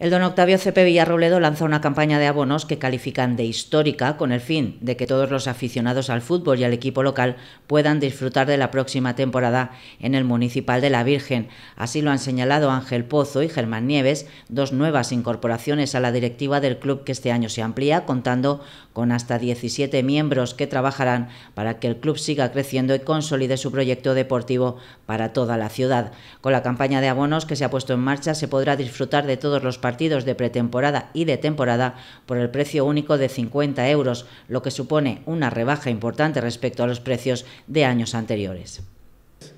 El don Octavio C.P. Villarrobledo lanza una campaña de abonos que califican de histórica con el fin de que todos los aficionados al fútbol y al equipo local puedan disfrutar de la próxima temporada en el Municipal de la Virgen. Así lo han señalado Ángel Pozo y Germán Nieves, dos nuevas incorporaciones a la directiva del club que este año se amplía, contando con hasta 17 miembros que trabajarán para que el club siga creciendo y consolide su proyecto deportivo para toda la ciudad. Con la campaña de abonos que se ha puesto en marcha se podrá disfrutar de todos los partidos de pretemporada y de temporada por el precio único de 50 euros, lo que supone una rebaja importante respecto a los precios de años anteriores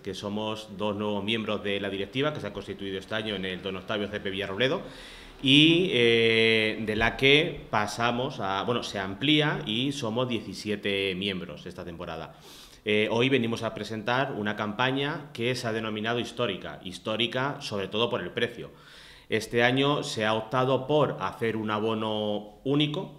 que somos dos nuevos miembros de la directiva que se ha constituido este año en el Don Octavio CP Villarrobledo y eh, de la que pasamos a, bueno, se amplía y somos 17 miembros esta temporada. Eh, hoy venimos a presentar una campaña que se ha denominado histórica, histórica sobre todo por el precio. Este año se ha optado por hacer un abono único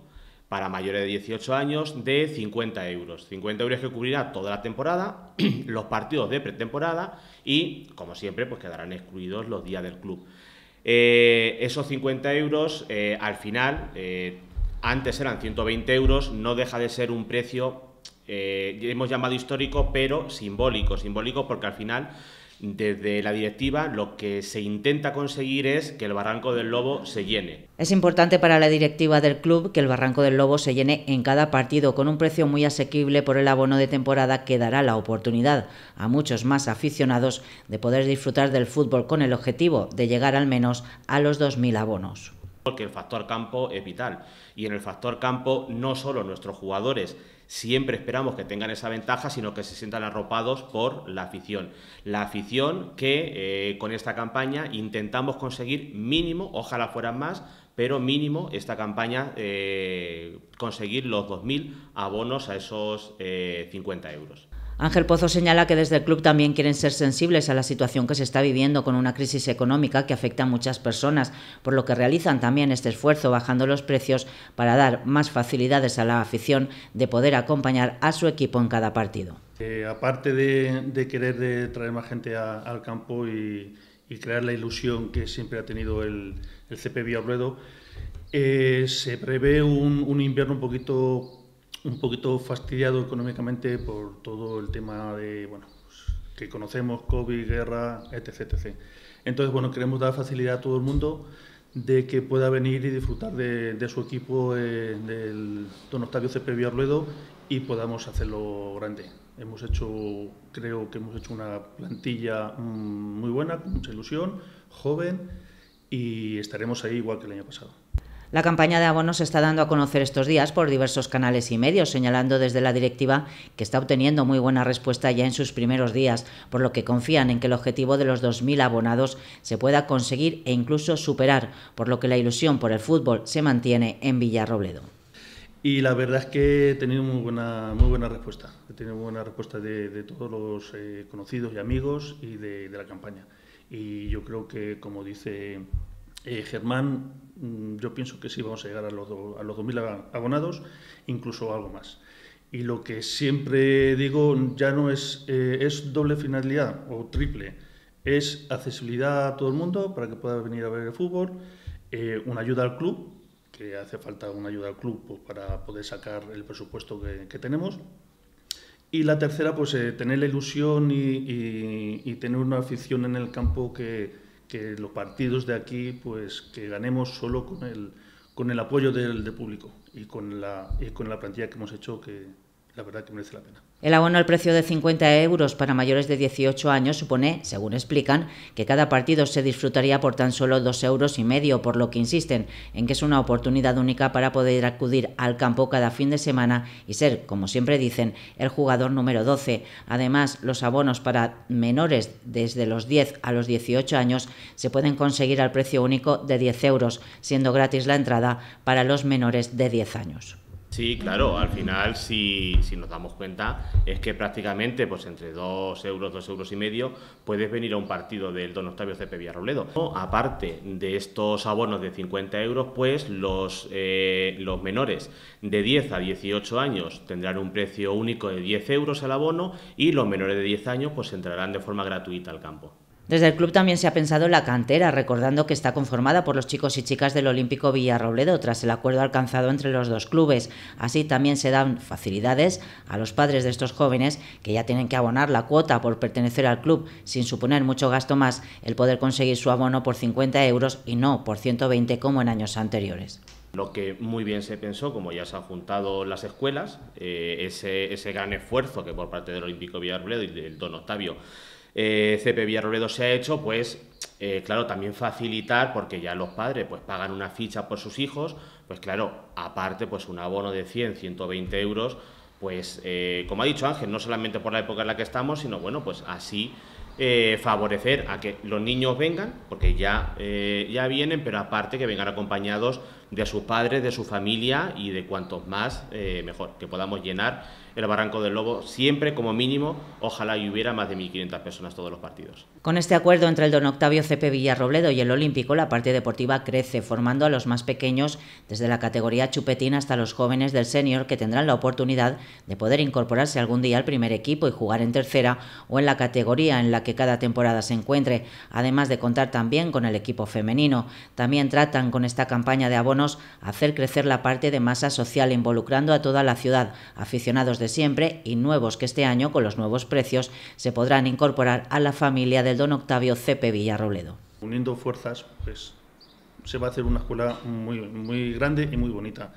para mayores de 18 años de 50 euros. 50 euros que cubrirá toda la temporada, los partidos de pretemporada y, como siempre, pues quedarán excluidos los días del club. Eh, esos 50 euros, eh, al final, eh, antes eran 120 euros, no deja de ser un precio, hemos llamado histórico, pero simbólico, simbólico porque al final desde la directiva lo que se intenta conseguir es que el Barranco del Lobo se llene. Es importante para la directiva del club que el Barranco del Lobo se llene en cada partido con un precio muy asequible por el abono de temporada que dará la oportunidad a muchos más aficionados de poder disfrutar del fútbol con el objetivo de llegar al menos a los 2.000 abonos. Porque el factor campo es vital y en el factor campo no solo nuestros jugadores siempre esperamos que tengan esa ventaja, sino que se sientan arropados por la afición. La afición que eh, con esta campaña intentamos conseguir mínimo, ojalá fueran más, pero mínimo esta campaña eh, conseguir los 2.000 abonos a esos 50 eh, euros. Ángel Pozo señala que desde el club también quieren ser sensibles a la situación que se está viviendo con una crisis económica que afecta a muchas personas, por lo que realizan también este esfuerzo bajando los precios para dar más facilidades a la afición de poder acompañar a su equipo en cada partido. Eh, aparte de, querer traer más gente al campo y, crear la ilusión que siempre ha tenido el, el CP eh, se prevé un, un invierno un poquito un poquito fastidiado económicamente por todo el tema de, bueno, pues, que conocemos, COVID, guerra, etc, etc. Entonces, bueno, queremos dar facilidad a todo el mundo de que pueda venir y disfrutar de, su equipo eh, del Don Octavio C.P. Villarruedo, y podamos hacerlo grande. Hemos hecho, creo que hemos hecho una plantilla mm, muy buena, con mucha ilusión, joven y estaremos ahí igual que el año pasado. La campaña de abonos se está dando a conocer estos días por diversos canales y medios, señalando desde la directiva que está obteniendo muy buena respuesta ya en sus primeros días, por lo que confían en que el objetivo de los 2.000 abonados se pueda conseguir e incluso superar, por lo que la ilusión por el fútbol se mantiene en Villarrobledo. Y la verdad es que he tenido muy buena, muy buena respuesta. He tenido buena respuesta de, todos los eh, conocidos y amigos y de la campaña. Y yo creo que, como dice eh, Germán, mm, yo pienso que sí vamos a llegar a los, 2.000 abonados, incluso algo más. Y lo que siempre digo ya no es, eh, es doble finalidad o triple. Es accesibilidad a todo el mundo para que pueda venir a ver el fútbol, eh, una ayuda al club, que hace falta una ayuda al club pues, para poder sacar el presupuesto que, tenemos. Y la tercera, pues tener la ilusión y tener una afición en el campo que, que los partidos de aquí pues que ganemos solo con el, con el apoyo del, público y con, la, y con la plantilla que hemos hecho que, la verdad que merece la pena. El abono al precio de 50 euros para mayores de 18 años supone, según explican, que cada partido se disfrutaría por tan solo dos euros y medio, por lo que insisten en que es una oportunidad única para poder acudir al campo cada fin de semana y ser, como siempre dicen, el jugador número 12. Además, los abonos para menores desde los 10 a los 18 años se pueden conseguir al precio único de 10 euros, siendo gratis la entrada para los menores de 10 años. Sí, claro, al final, si, si, nos damos cuenta, es que prácticamente pues entre 2 euros, 2 euros y medio, puedes venir a un partido del Don Octavio C.P. Villarrobledo. Aparte de estos abonos de 50 euros, pues los, eh, los menores de 10 a 18 años tendrán un precio único de 10 euros el abono y los menores de 10 años pues entrarán de forma gratuita al campo. Desde el club también se ha pensado en la cantera, recordando que está conformada por los chicos y chicas del Olímpico Villarrobledo tras el acuerdo alcanzado entre los dos clubes. Así también se dan facilidades a los padres de estos jóvenes que ya tienen que abonar la cuota por pertenecer al club sin suponer mucho gasto más el poder conseguir su abono por 50 euros y no por 120 como en años anteriores. Lo que muy bien se pensó, como ya se han juntado las escuelas, eh, ese, ese gran esfuerzo que por parte del Olímpico Villarrobledo y del Don Octavio eh, CP Villarrobledo se ha hecho, pues eh, claro, también facilitar, porque ya los padres pues pagan una ficha por sus hijos, pues claro, aparte pues un abono de 100, 120 euros, pues eh, como ha dicho Ángel, no solamente por la época en la que estamos, sino bueno, pues así favorecer a que los niños vengan, porque ya, ya vienen, pero aparte que vengan acompañados de sus padres, de su familia y de cuantos más, eh, mejor, que podamos llenar el Barranco del Lobo siempre como mínimo, ojalá y hubiera más de 1.500 personas todos los partidos. Con este acuerdo entre el don Octavio C.P. Villarrobledo y el Olímpico, la parte deportiva crece, formando a los más pequeños, desde la categoría chupetín hasta los jóvenes del senior, que tendrán la oportunidad de poder incorporarse algún día al primer equipo y jugar en tercera o en la categoría en la que cada temporada se encuentre, además de contar también con el equipo femenino. También tratan con esta campaña de abono hacer crecer la parte de masa social involucrando a toda la ciudad, aficionados de siempre y nuevos que este año, con los nuevos precios, se podrán incorporar a la familia del don Octavio Cepe Villarrobledo. Uniendo fuerzas, pues se va a hacer una escuela muy, muy grande y muy bonita.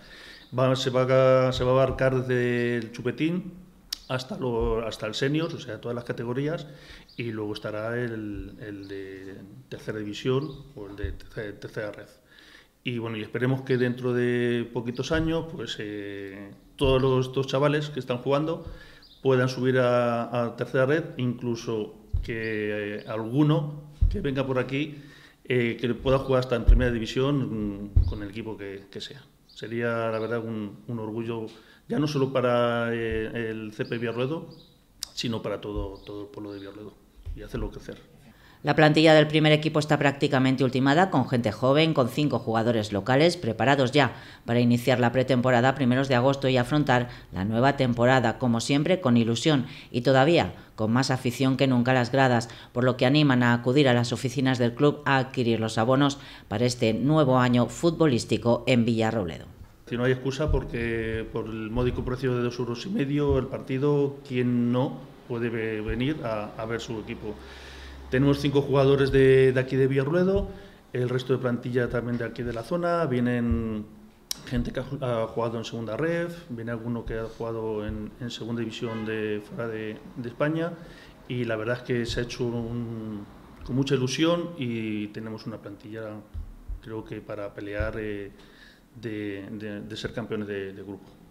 se, va a, se va a abarcar desde el chupetín hasta, lo, hasta el senior, o sea, todas las categorías, y luego estará el, el de tercera división o el de tercera red. Y bueno, y esperemos que dentro de poquitos años, pues eh, todos estos chavales que están jugando puedan subir a, tercera red, incluso que eh, alguno que venga por aquí eh, que pueda jugar hasta en primera división mm, con el equipo que, sea. Sería, la verdad, un, orgullo ya no solo para el CP Villarruedo, sino para todo, todo el pueblo de Villarruedo y hacerlo crecer. La plantilla del primer equipo está prácticamente ultimada con gente joven, con cinco jugadores locales preparados ya para iniciar la pretemporada a primeros de agosto y afrontar la nueva temporada, como siempre, con ilusión y todavía con más afición que nunca las gradas, por lo que animan a acudir a las oficinas del club a adquirir los abonos para este nuevo año futbolístico en Villarrobledo. Si no hay excusa porque por el módico precio de dos euros y medio el partido, quien no puede venir a ver su equipo. Tenemos cinco jugadores de, aquí de Villarruedo, el resto de plantilla también de aquí de la zona, vienen gente que ha jugado en segunda red, viene alguno que ha jugado en, segunda división de fuera de, España y la verdad es que se ha hecho con mucha ilusión y tenemos una plantilla creo que para pelear eh, de, ser campeones de grupo.